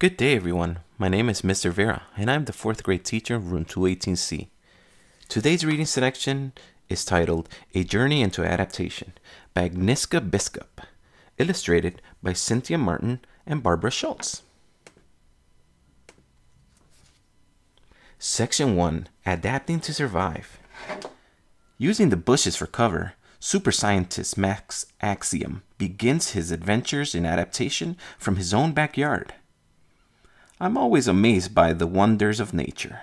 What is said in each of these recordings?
Good day, everyone. My name is Mr. Vera, and I'm the fourth grade teacher, room 218C. Today's reading selection is titled A Journey into Adaptation by Agnieszka Biskup, illustrated by Cynthia Martin and Barbara Schultz. Section 1 Adapting to Survive. Using the bushes for cover, super scientist Max Axiom begins his adventures in adaptation from his own backyard. I'm always amazed by the wonders of nature.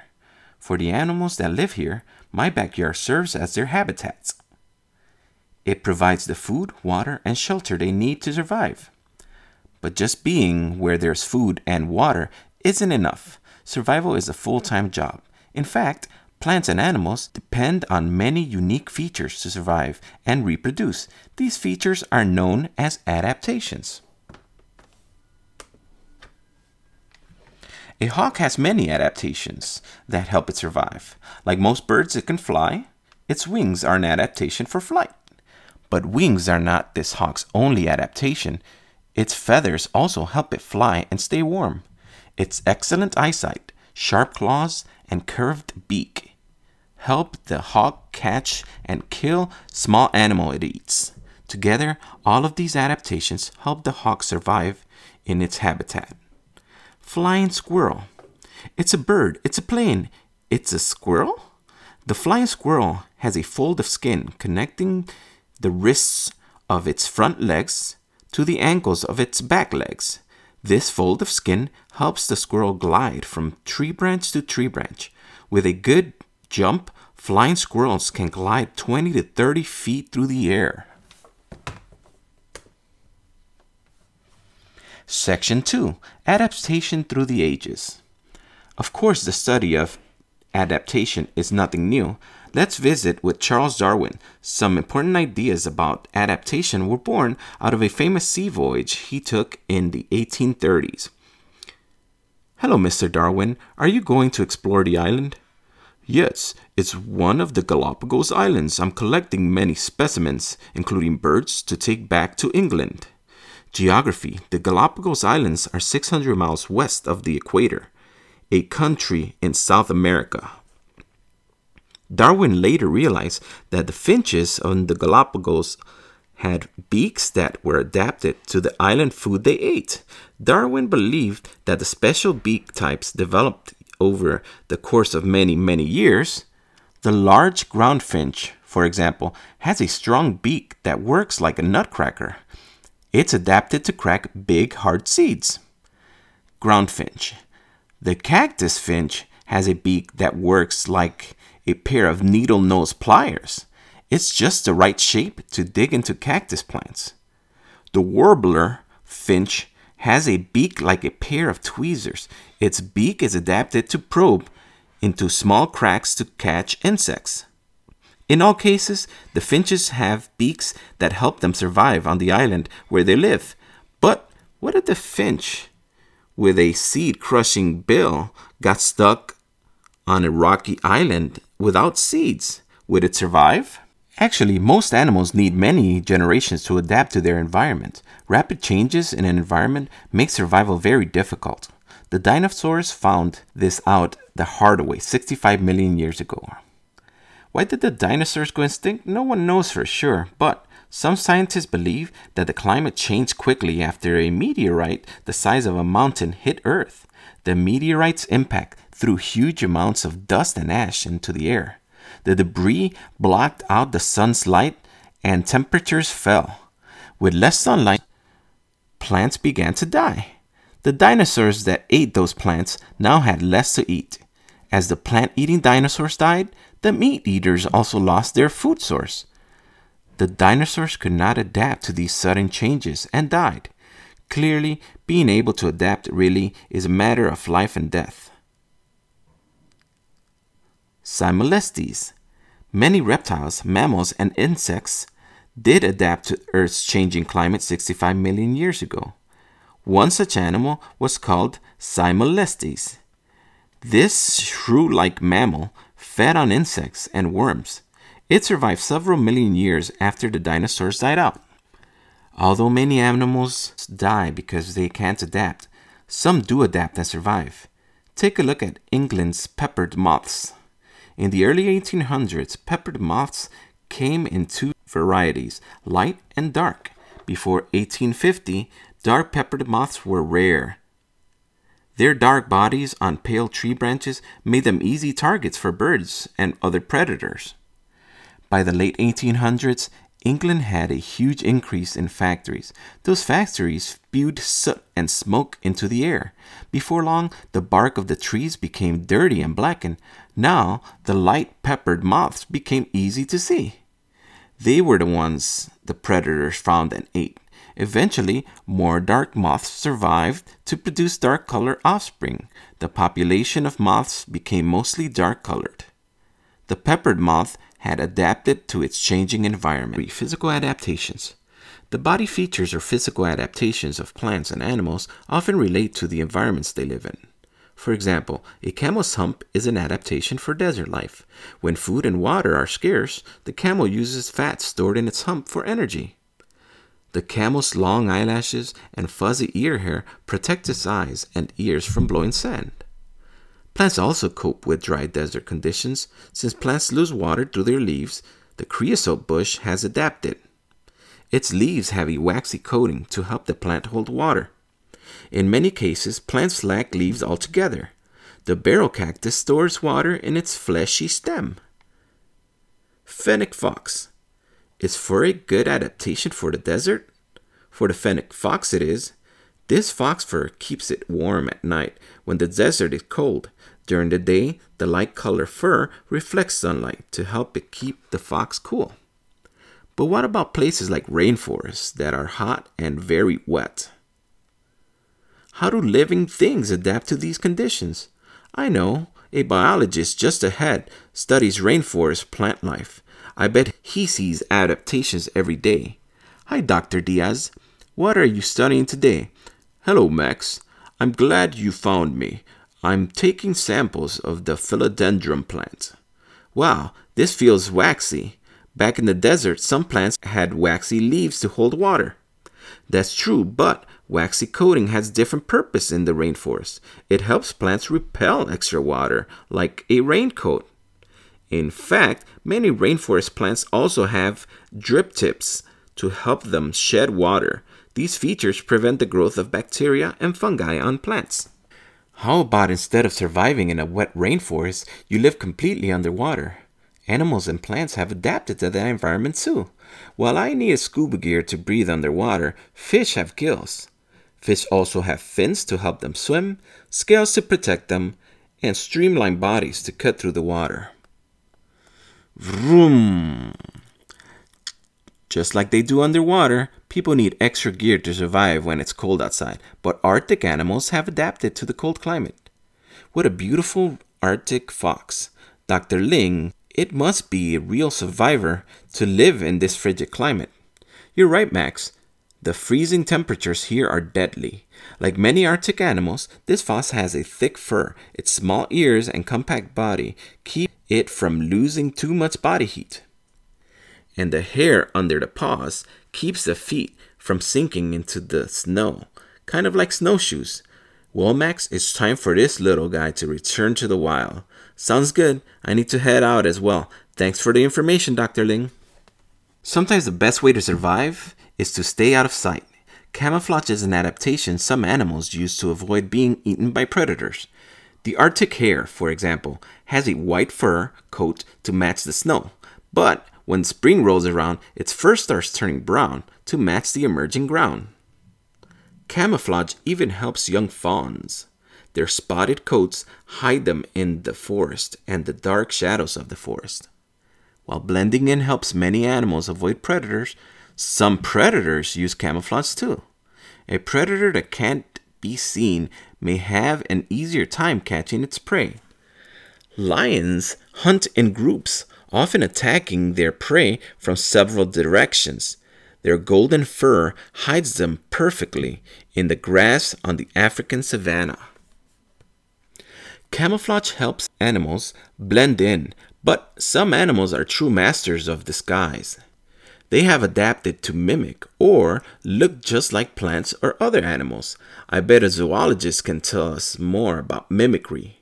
For the animals that live here, my backyard serves as their habitats. It provides the food, water, and shelter they need to survive. But just being where there's food and water isn't enough. Survival is a full time job. In fact, plants and animals depend on many unique features to survive and reproduce. These features are known as adaptations. A hawk has many adaptations that help it survive. Like most birds, it can fly. Its wings are an adaptation for flight. But wings are not this hawk's only adaptation. Its feathers also help it fly and stay warm. Its excellent eyesight, sharp claws, and curved beak help the hawk catch and kill small animal it eats. Together, all of these adaptations help the hawk survive in its habitat. Flying squirrel. It's a bird. It's a plane. It's a squirrel? The flying squirrel has a fold of skin connecting the wrists of its front legs to the ankles of its back legs. This fold of skin helps the squirrel glide from tree branch to tree branch. With a good jump, flying squirrels can glide 20 to 30 feet through the air. Section 2 Adaptation Through the Ages. Of course, the study of adaptation is nothing new. Let's visit with Charles Darwin. Some important ideas about adaptation were born out of a famous sea voyage he took in the 1830s. Hello, Mr. Darwin. Are you going to explore the island? Yes, it's one of the Galapagos Islands. I'm collecting many specimens, including birds, to take back to England. Geography The Galapagos Islands are 600 miles west of the equator, a country in South America. Darwin later realized that the finches on the Galapagos had beaks that were adapted to the island food they ate. Darwin believed that the special beak types developed over the course of many, many years. The large ground finch, for example, has a strong beak that works like a nutcracker. It's adapted to crack big, hard seeds. Ground finch. The cactus finch has a beak that works like a pair of needle nose pliers. It's just the right shape to dig into cactus plants. The warbler finch has a beak like a pair of tweezers. Its beak is adapted to probe into small cracks to catch insects. In all cases, the finches have beaks that help them survive on the island where they live. But what if the finch with a seed crushing bill got stuck on a rocky island without seeds? Would it survive? Actually, most animals need many generations to adapt to their environment. Rapid changes in an environment make survival very difficult. The dinosaurs found this out the hard way 65 million years ago. Why did the dinosaurs go extinct? No one knows for sure, but some scientists believe that the climate changed quickly after a meteorite the size of a mountain hit Earth. The meteorite's impact threw huge amounts of dust and ash into the air. The debris blocked out the sun's light and temperatures fell. With less sunlight, plants began to die. The dinosaurs that ate those plants now had less to eat. As the plant eating dinosaurs died, the meat eaters also lost their food source. The dinosaurs could not adapt to these sudden changes and died. Clearly, being able to adapt really is a matter of life and death. Simulestes. Many reptiles, mammals, and insects did adapt to Earth's changing climate 65 million years ago. One such animal was called Simulestes. This shrew like mammal fed on insects and worms. It survived several million years after the dinosaurs died out. Although many animals die because they can't adapt, some do adapt and survive. Take a look at England's peppered moths. In the early 1800s, peppered moths came in two varieties, light and dark. Before 1850, dark peppered moths were rare. Their dark bodies on pale tree branches made them easy targets for birds and other predators. By the late 1800s, England had a huge increase in factories. Those factories spewed soot and smoke into the air. Before long, the bark of the trees became dirty and blackened. Now, the light peppered moths became easy to see. They were the ones the predators found and ate. Eventually, more dark moths survived to produce dark color offspring. The population of moths became mostly dark colored. The peppered moth had adapted to its changing environment. Physical adaptations. The body features or physical adaptations of plants and animals often relate to the environments they live in. For example, a camel's hump is an adaptation for desert life. When food and water are scarce, the camel uses fat stored in its hump for energy. The camel's long eyelashes and fuzzy ear hair protect its eyes and ears from blowing sand. Plants also cope with dry desert conditions. Since plants lose water through their leaves, the creosote bush has adapted. Its leaves have a waxy coating to help the plant hold water. In many cases, plants lack leaves altogether. The barrel cactus stores water in its fleshy stem. Fennec fox. Is fur a good adaptation for the desert? For the fennec fox it is. This fox fur keeps it warm at night when the desert is cold. During the day, the light color fur reflects sunlight to help it keep the fox cool. But what about places like rainforests that are hot and very wet? How do living things adapt to these conditions? I know, a biologist just ahead, studies rainforest plant life. I bet he sees adaptations every day. Hi, Dr. Diaz. What are you studying today? Hello, Max. I'm glad you found me. I'm taking samples of the philodendron plant. Wow, this feels waxy. Back in the desert, some plants had waxy leaves to hold water. That's true, but Waxy coating has different purpose in the rainforest. It helps plants repel extra water, like a raincoat. In fact, many rainforest plants also have drip tips to help them shed water. These features prevent the growth of bacteria and fungi on plants. How about instead of surviving in a wet rainforest, you live completely underwater? Animals and plants have adapted to that environment too. While I need a scuba gear to breathe underwater, fish have gills. Fish also have fins to help them swim, scales to protect them, and streamlined bodies to cut through the water. Vroom! Just like they do underwater, people need extra gear to survive when it's cold outside, but Arctic animals have adapted to the cold climate. What a beautiful Arctic fox. Dr. Ling, it must be a real survivor to live in this frigid climate. You're right, Max. The freezing temperatures here are deadly. Like many Arctic animals, this fox has a thick fur. Its small ears and compact body keep it from losing too much body heat. And the hair under the paws keeps the feet from sinking into the snow, kind of like snowshoes. Well, Max, it's time for this little guy to return to the wild. Sounds good. I need to head out as well. Thanks for the information, Dr. Ling. Sometimes the best way to survive is to stay out of sight. Camouflage is an adaptation some animals use to avoid being eaten by predators. The Arctic hare, for example, has a white fur coat to match the snow, but when spring rolls around, its fur starts turning brown to match the emerging ground. Camouflage even helps young fawns. Their spotted coats hide them in the forest and the dark shadows of the forest. While blending in helps many animals avoid predators, some predators use camouflage too. A predator that can't be seen may have an easier time catching its prey. Lions hunt in groups, often attacking their prey from several directions. Their golden fur hides them perfectly in the grass on the African savanna. Camouflage helps animals blend in but some animals are true masters of disguise. They have adapted to mimic or look just like plants or other animals. I bet a zoologist can tell us more about mimicry.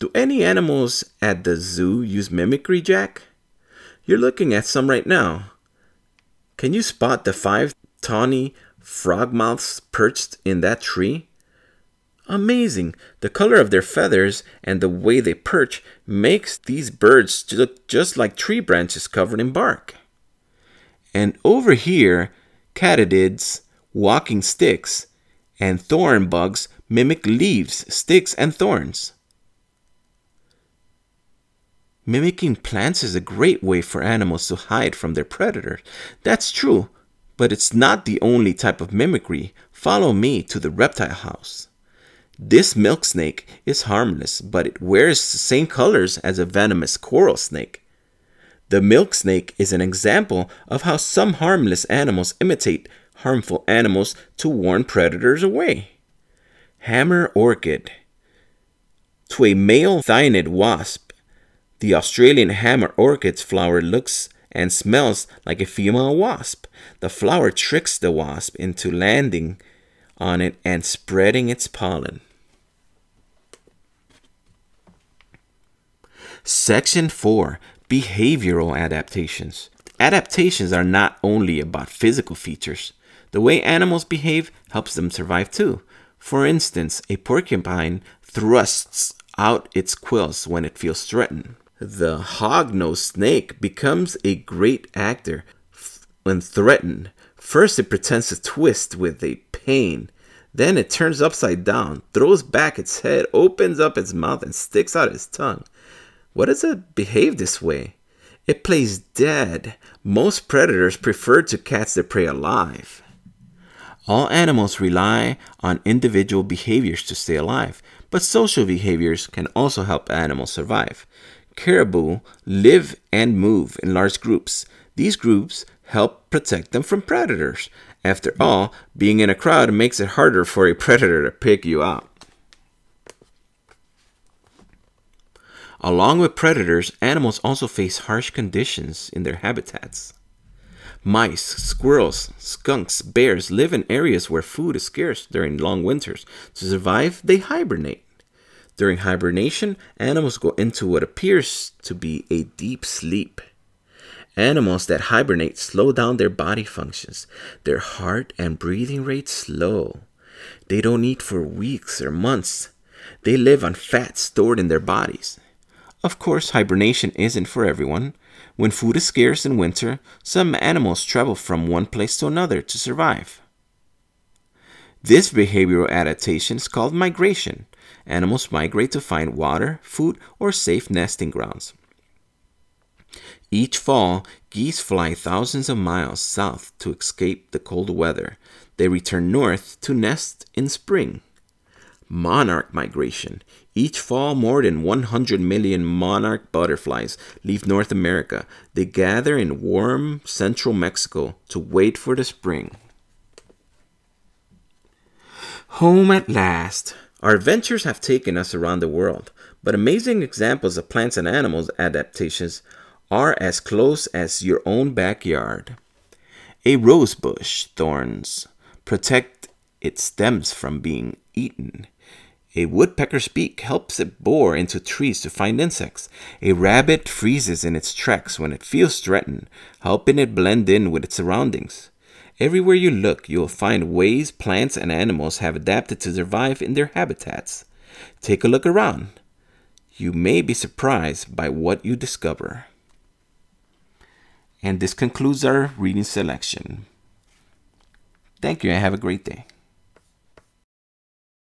Do any animals at the zoo use mimicry, Jack? You're looking at some right now. Can you spot the five tawny frog mouths perched in that tree? Amazing! The color of their feathers and the way they perch makes these birds look just like tree branches covered in bark. And over here, catadids, walking sticks, and thorn bugs mimic leaves, sticks, and thorns. Mimicking plants is a great way for animals to hide from their predators. That's true, but it's not the only type of mimicry. Follow me to the reptile house. This milk snake is harmless, but it wears the same colors as a venomous coral snake. The milk snake is an example of how some harmless animals imitate harmful animals to warn predators away. Hammer orchid. To a male thynid wasp, the Australian hammer orchid's flower looks and smells like a female wasp. The flower tricks the wasp into landing on it and spreading its pollen. Section 4 Behavioral Adaptations. Adaptations are not only about physical features. The way animals behave helps them survive too. For instance, a porcupine thrusts out its quills when it feels threatened. The hog snake becomes a great actor when threatened. First, it pretends to twist with a pain. Then it turns upside down, throws back its head, opens up its mouth, and sticks out its tongue. Why does it behave this way? It plays dead. Most predators prefer to catch their prey alive. All animals rely on individual behaviors to stay alive, but social behaviors can also help animals survive. Caribou live and move in large groups. These groups help protect them from predators. After all, being in a crowd makes it harder for a predator to pick you up. Along with predators, animals also face harsh conditions in their habitats. Mice, squirrels, skunks, bears live in areas where food is scarce during long winters. To survive, they hibernate. During hibernation, animals go into what appears to be a deep sleep. Animals that hibernate slow down their body functions. Their heart and breathing rates slow. They don't eat for weeks or months. They live on fat stored in their bodies. Of course, hibernation isn't for everyone. When food is scarce in winter, some animals travel from one place to another to survive. This behavioral adaptation is called migration. Animals migrate to find water, food, or safe nesting grounds. Each fall, geese fly thousands of miles south to escape the cold weather. They return north to nest in spring. Monarch migration. Each fall, more than 100 million monarch butterflies leave North America. They gather in warm central Mexico to wait for the spring. Home at last. Our adventures have taken us around the world, but amazing examples of plants and animals adaptations are as close as your own backyard. A rose bush' thorns protect its stems from being eaten. A woodpecker's beak helps it bore into trees to find insects. A rabbit freezes in its tracks when it feels threatened, helping it blend in with its surroundings. Everywhere you look, you will find ways plants and animals have adapted to survive in their habitats. Take a look around. You may be surprised by what you discover. And this concludes our reading selection. Thank you and have a great day.